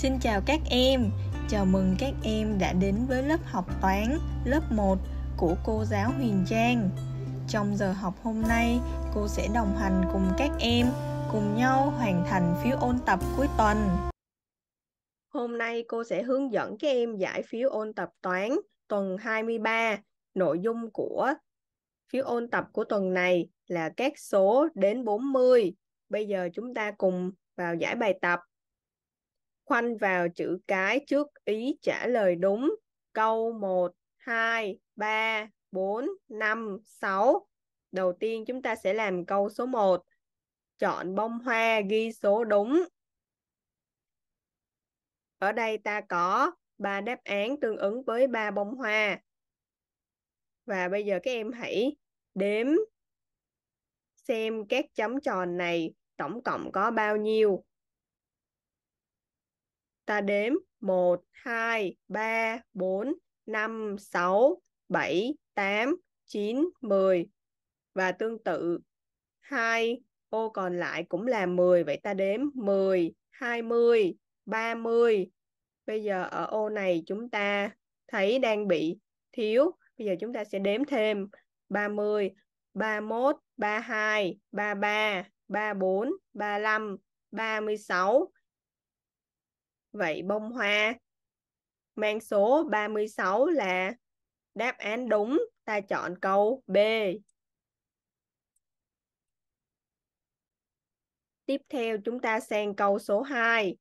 Xin chào các em, chào mừng các em đã đến với lớp học toán lớp 1 của cô giáo Huyền Trang. Trong giờ học hôm nay, cô sẽ đồng hành cùng các em cùng nhau hoàn thành phiếu ôn tập cuối tuần. Hôm nay cô sẽ hướng dẫn các em giải phiếu ôn tập toán tuần 23. Nội dung của phiếu ôn tập của tuần này là các số đến 40. Bây giờ chúng ta cùng vào giải bài tập khoanh vào chữ cái trước ý trả lời đúng. Câu 1, 2, 3, 4, 5, 6. Đầu tiên chúng ta sẽ làm câu số 1. Chọn bông hoa ghi số đúng. Ở đây ta có ba đáp án tương ứng với ba bông hoa. Và bây giờ các em hãy đếm xem các chấm tròn này tổng cộng có bao nhiêu ta đếm 1, 2, 3, 4, 5, 6, 7, 8, 9, 10 và tương tự hai ô còn lại cũng là 10 vậy ta đếm 10, 20, 30. Bây giờ ở ô này chúng ta thấy đang bị thiếu. Bây giờ chúng ta sẽ đếm thêm 30, 31, 32, 33, 34, 35, 36, Vậy bông hoa mang số 36 là đáp án đúng. Ta chọn câu B. Tiếp theo chúng ta sang câu số 2.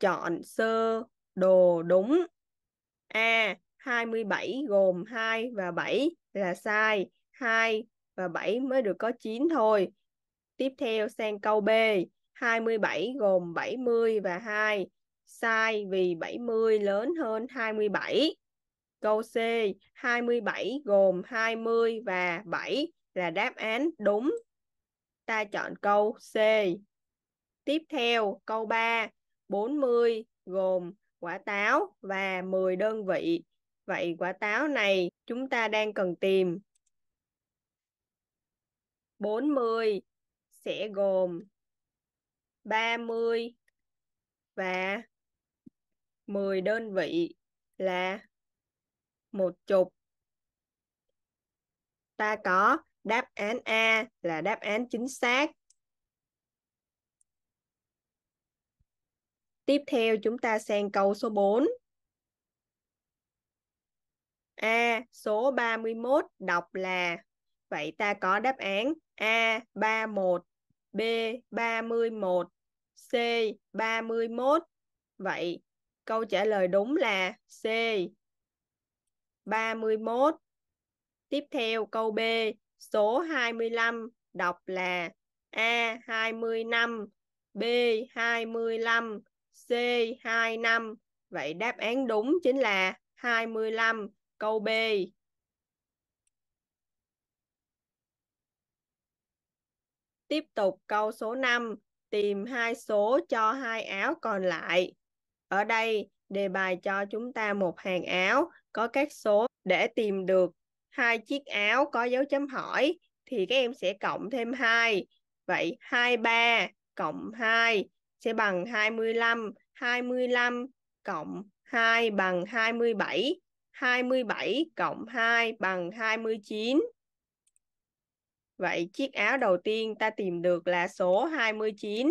Chọn sơ đồ đúng. A. 27 gồm 2 và 7 là sai. 2 và 7 mới được có 9 thôi. Tiếp theo sang câu B. 27 gồm 70 và 2 sai vì 70 lớn hơn 27. Câu C, 27 gồm 20 và 7 là đáp án đúng. Ta chọn câu C. Tiếp theo, câu 3, 40 gồm quả táo và 10 đơn vị. Vậy quả táo này chúng ta đang cần tìm. 40 sẽ gồm 30 và 10 đơn vị là một chục. Ta có đáp án A là đáp án chính xác. Tiếp theo chúng ta sang câu số 4. A số 31 đọc là Vậy ta có đáp án A31, B31, C31. Vậy Câu trả lời đúng là C. 31. Tiếp theo câu B, số 25 đọc là A 25, B 25, C 25. Vậy đáp án đúng chính là 25 câu B. Tiếp tục câu số 5, tìm hai số cho hai áo còn lại. Ở đây, đề bài cho chúng ta một hàng áo có các số để tìm được hai chiếc áo có dấu chấm hỏi thì các em sẽ cộng thêm 2. Vậy 23 cộng 2 sẽ bằng 25. 25 cộng 2 bằng 27. 27 cộng 2 bằng 29. Vậy chiếc áo đầu tiên ta tìm được là số 29.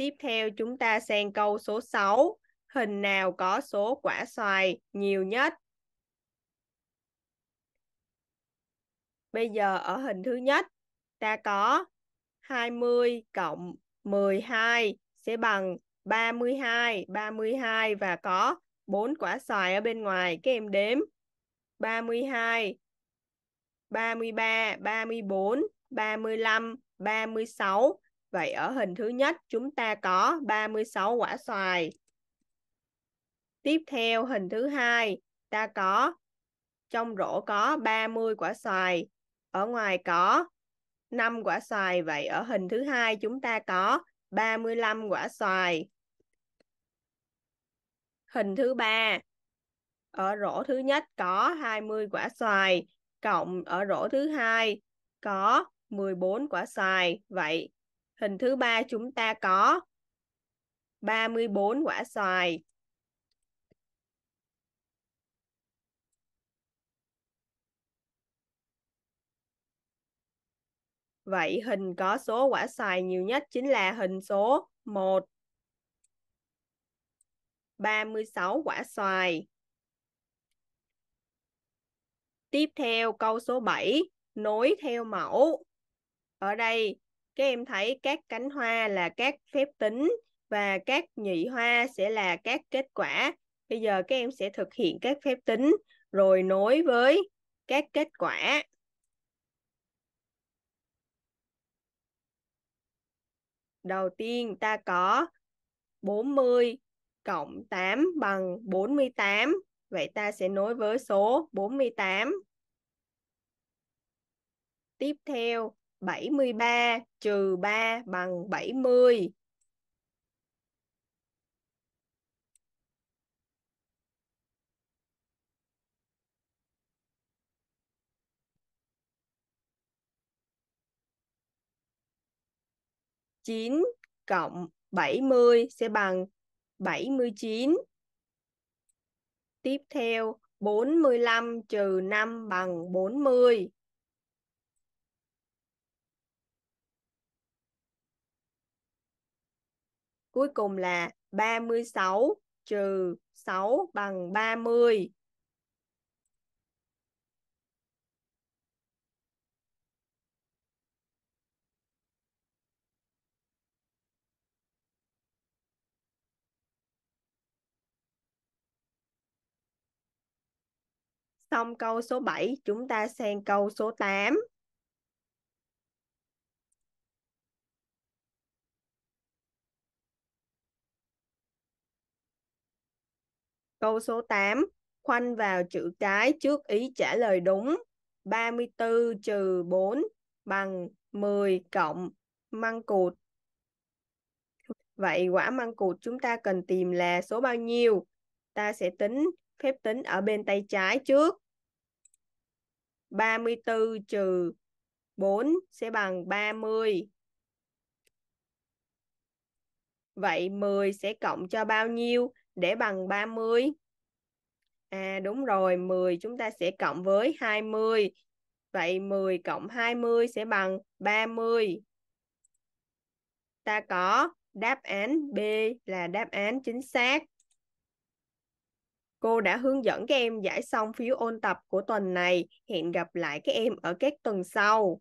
Tiếp theo chúng ta sang câu số 6. Hình nào có số quả xoài nhiều nhất? Bây giờ ở hình thứ nhất, ta có 20 cộng 12 sẽ bằng 32, 32 và có 4 quả xoài ở bên ngoài. Các em đếm 32, 33, 34, 35, 36 Vậy ở hình thứ nhất chúng ta có 36 quả xoài. Tiếp theo hình thứ hai ta có trong rổ có 30 quả xoài, ở ngoài có 5 quả xoài vậy ở hình thứ hai chúng ta có 35 quả xoài. Hình thứ ba ở rổ thứ nhất có 20 quả xoài cộng ở rổ thứ hai có 14 quả xoài. Vậy Hình thứ ba chúng ta có 34 quả xoài. Vậy hình có số quả xoài nhiều nhất chính là hình số 1. 36 quả xoài. Tiếp theo câu số 7, nối theo mẫu. Ở đây các em thấy các cánh hoa là các phép tính và các nhị hoa sẽ là các kết quả. Bây giờ các em sẽ thực hiện các phép tính rồi nối với các kết quả. Đầu tiên ta có 40 cộng 8 bằng 48. Vậy ta sẽ nối với số 48. Tiếp theo, 73 trừ 3 bằng 70. chín cộng bảy mươi sẽ bằng bảy mươi chín Tiếp theo bốn mươi lăm trừ năm bằng bốn mươi Cuối cùng là 36 trừ 6 bằng 30. Xong câu số 7, chúng ta sang câu số 8. Câu số 8, khoanh vào chữ cái trước ý trả lời đúng. 34 trừ 4 bằng 10 cộng măng cụt. Vậy quả măng cụt chúng ta cần tìm là số bao nhiêu? Ta sẽ tính phép tính ở bên tay trái trước. 34 trừ 4 sẽ bằng 30. Vậy 10 sẽ cộng cho bao nhiêu? để bằng 30. À đúng rồi, 10 chúng ta sẽ cộng với 20. Vậy 10 cộng 20 sẽ bằng 30. Ta có đáp án B là đáp án chính xác. Cô đã hướng dẫn các em giải xong phiếu ôn tập của tuần này. Hẹn gặp lại các em ở các tuần sau.